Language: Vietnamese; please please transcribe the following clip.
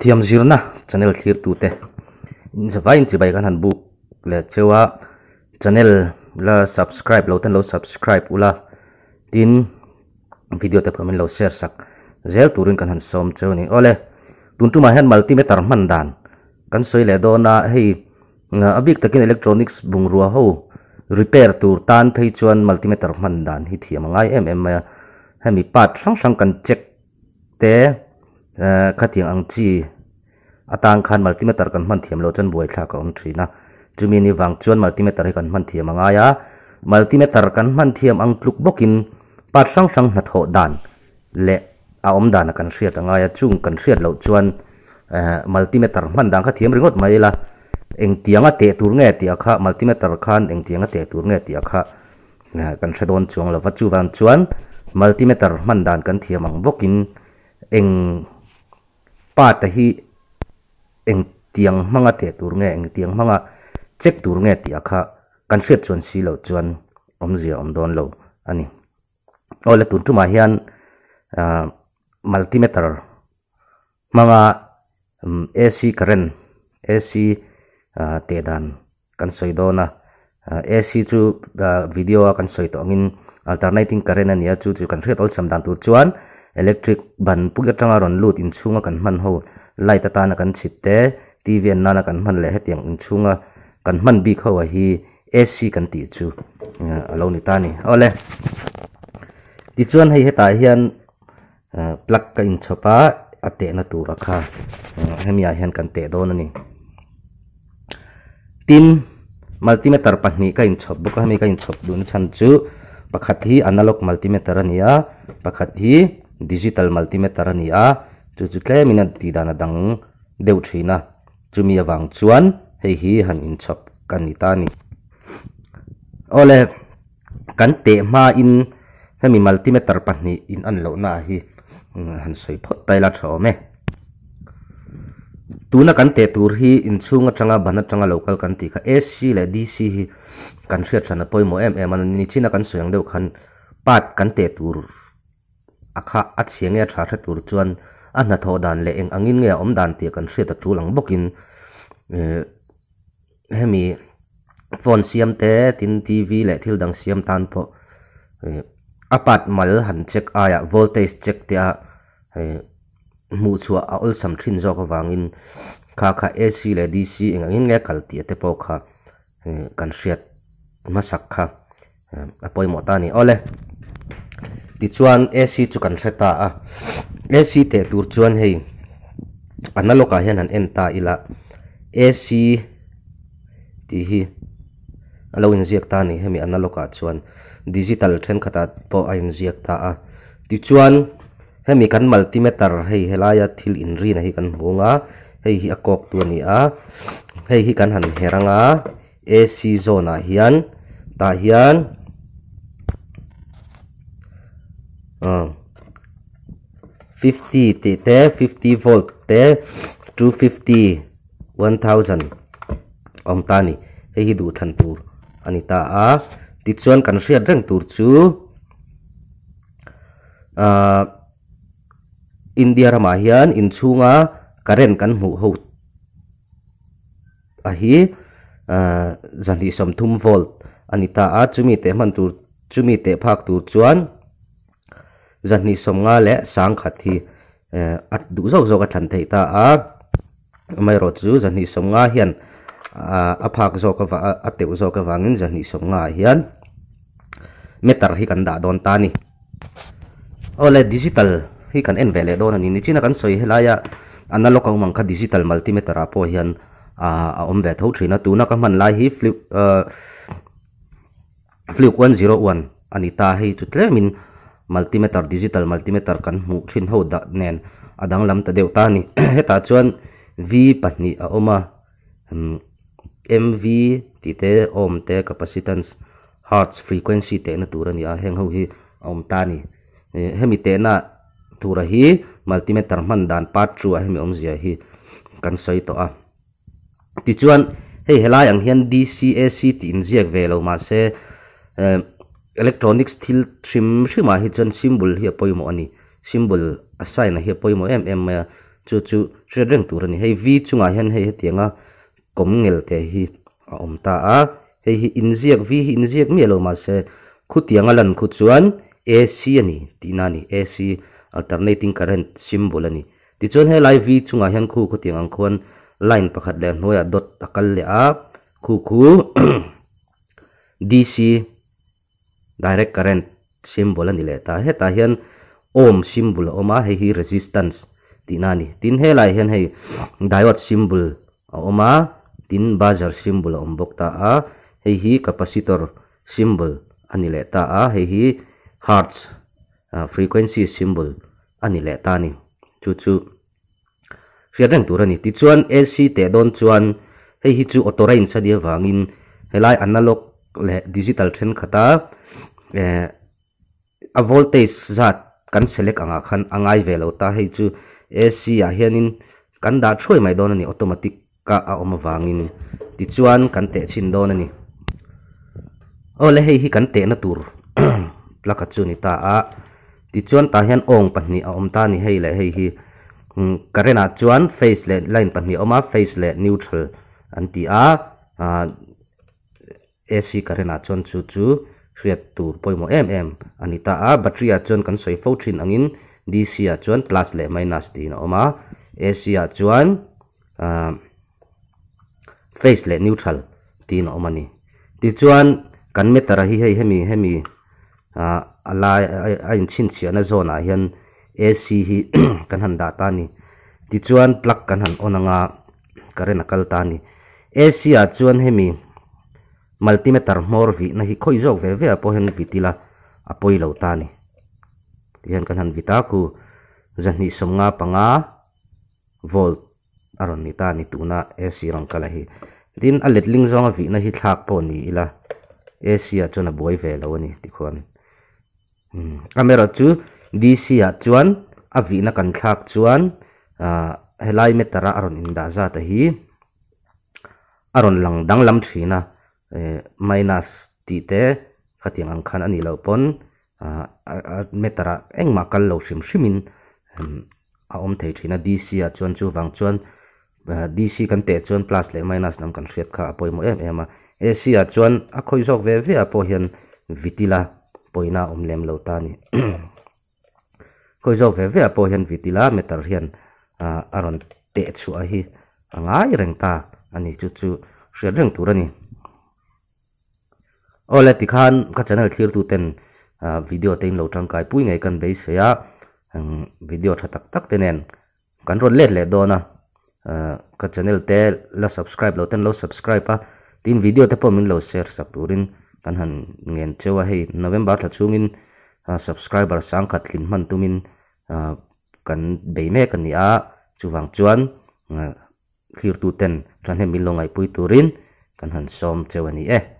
thiam zirna channel thlir tu te in sa vai in chi bai kan han book le chewa channel la subscribe lo tan lo subscribe ula tin video te phamin lo share sak zel turin kan han som cheu ni ole tun tu ma han multimeter man dan kan soi le do na hei abik takin electronics bungrua ho repair tur tan phei chuan multimeter man dan hi thiam ngai em em ma hemi pat sang sang kan check te ขัดเถียงอังจีอาตางคันมัลติเมตรกันมันเทียมโลจนบวย้ากับองทีนะจูมีนิวังชวนมัลติเมตรให้กันมันเทียมมังอายะมัลติเมตรกันมันเทียมอังลุกบกินปาดสังสังหัดโหดานเละอาอมดานกันเสียดังอายะจุ่งกันเสียดโลจวนมัลติเมตรมันดังขัดเทียมริงดมาเลยละเองเตียงอะเตะตูงเงเตียค่ะมัลติเมตรคันเองเตียงอะเตะตูงเงเตียค่ะกันชสโดนจวงแล้ววัดจุวันจวนมัลติเมตรมันดานกันเทียมังบกินเอง pata hi eng tiang manga te tur nge eng tiang manga chek tur nge ti akha kan hret chon si lo chuan om zia om don lo ani ola tun tu ma hian multimeter manga AC current AC te dan kan soi do na AC chu video kan soi to angin alternating current ania chu chu kan hret ol sam dan tur chuan เอเล็กทริกบันพุกจะจังอารมณ์ลูดอินชุงกันมันโฮไล่ตาตานกันชิดเตทีวีนานักันมันเลยเหตียงอินชุงกันมันบีเข้าหีเอซีกันตีจูเราหนีตานี่เอาเลยตี่ชวนให้เหตายันปลักกันอินชอปะอัตเตนตัวราคาให้มีอาเหียนกันเตะโดนนี่ทีมมัลติเมตรปัจจุันกัอินชอปบุกให้มีกันอินชอปดูนี่ชันจูประคัตฮีอนาล็อกมัลติเมตรนี่อะประคัตฮี digital multimeter ni a chu chu tle min ti dana dang deu thina chumi awang chuan hei hi han in chop kan ni ta ole kan te ma in hemi multimeter ni in an lo na hi mm, han soi phot tai la thaw me tuna kan te tur hi in chunga changa bana changa local kan ti kha ac le dc hi kan hria thana poimo mm em an ni china kan soyang deuh khan pat kan te tur a kha a chiang e tha tha tur chuan a na tho dan le eng angin nge om dan ti kan hre ta chu lang bokin eh, hemi phone siam te tin tv le thil dang siam tan po eh, apat mal han check aya voltage check te a eh, mu chua a ol sam thin jok wangin kha kha ac le dc eng angin nge kal ti te po kha kan hriat masak kha apoi mo ta ni ole ti chuan ac chu kan threta a ah. ac te tur chuan hei analoka hian an enta ila ac ti hi alo in ziak ta ni hemi chuan digital then khata po a in ziak ta a ah. hemi kan multimeter hei helaya thil in na hi kan hunga hei hi akok tu ni a ah. hei hi kan han heranga ac zona hian ta hian um, 50 te te 50 volt thế 250 1000 ohm tani he hi du than tur anita à ti chuan kan riat reng tur chu a india rama hian inchunga karen cần hmu ho a hi zani som thum volt anita a chumi thế man tur chumi thế phak tur chuan zan ni le sang khat hi e, at du zo zo ka thlan ta a mai rot chu zan ni hian a phak zo ka a teu zo ka wangin zan ni hian metar hi kan da don ta ni ole digital hi kan en vele don ni ni china kan soi helaya analog ang mangka digital multimeter apo hian a om ve tho thina tu na ka man lai hi flip flip 101 anita hei min multimeter digital multimeter kan hmuh thin ho da nen adang lam ta deuh ta ni heta chuan v pahnih a awm a mv hmm, ti te om te capacitance hertz frequency te na tur ani a heng ho hi om ta ni eh, hemi te na tur hi multimeter man dan pat chu a hemi om zia hi kan soi to a ti chuan hei helai ang hian DC AC tin ziak ve lo ma se eh, electronics thil thrim thrima hiện chon symbol hiện hi poimo ani symbol a sign hi poimo em em ma à, chu chu tredreng tur ani hei hiện chunga tiếng hei hetianga komngel te hi a à, om ta a hei hi inziak v hi inziak mi lo ma se khutianga lan khu chuan ac ani tina này ac alternating current symbol ani ti chuan he lai v chunga hian khu tiếng ang khon line pakhat le hnuaiah dot takal le a khu khu dc direct current symbol नि लेता हे ohm simbol ohm symbol ओमा हे ही ni tin he lai hen hei diode symbol a tin buzzer symbol om bok ta a hei hi capacitor symbol ani le ta a hei hi hertz uh, frequency symbol ani le ta ni chu chu riareng tur ani ti chuan ac te don chuan hei hi chu auto sa dia wangin helai analog le digital then khata a ờ, à, voltage zat kan select anga khan angai velo ta hei chu ac a hianin kan da throi mai don ani automatic ka a om wangin ti chuan kan te chin don ani o le hei hi kan te na tur plaka chu ni ta a ti chuan ta hian ong pahni a om ta ni hei le hei hi karena ừ, chuan face le line pahni oma face le neutral an ti a ac karena chuan chu chu riat tur poimo em em anita a battery a chuan kan soi fo in, đi dc a chuan plus le minus tin awma ac a chuan face le neutral tin awma ni ti chuan kan me tara hi hei hemi hemi a ala a in chin chiana zona ah hian ac hi kan han da ta ni ti chuan plug kan han onanga current akal ta ni ac a chuan hemi multimeter mor vi na hi khoi zo ve ve po hen vitila apoi lo ta ni tihan kan han vita ku zan somnga panga volt aron ni ta ni tuna ac e rang kala hi din alet ling zonga vi na hi thak po ni ila ac e a chona boy ve lo ni ti khon camera hmm. chu dc a chuan a vi na kan thak chuan helai metara aron inda za ta hi aron lang dang lam thina Eh, minus ti te khating ang khan ani lo pon ah, metara engma kal lo hrim hrimin a om chỉ thina dc a chuan chu wang chuan eh, dc kan te chuan plus le minus nam kan hriat kha apawimo em em à ac a chuan a khoi zawk ve ve a paw hian vitila poina om lem lo ta ni khoi zawk ve ve a paw hian vitila metar hian à ron te chu a hi angai reng ta ani chu chu hriat reng tur ani ô lệ thì khan các channel khiêu tu tên à, video tên lâu trang cái pui ngày cần bấy sẽ á video thật tắc tắc tên nền cần rồi lệ lệ đó na các channel te là subscribe lâu tên lâu subscribe á tin video te pom mình lâu share sắp tu rin kan han chơi chewa hei november tha mình à, subscriber sáng sang khat lin man tumin kan be me kan ni a chuwang chuan à, khiêu tu ten ran he min longai pui turin kan han chơi chewani e eh.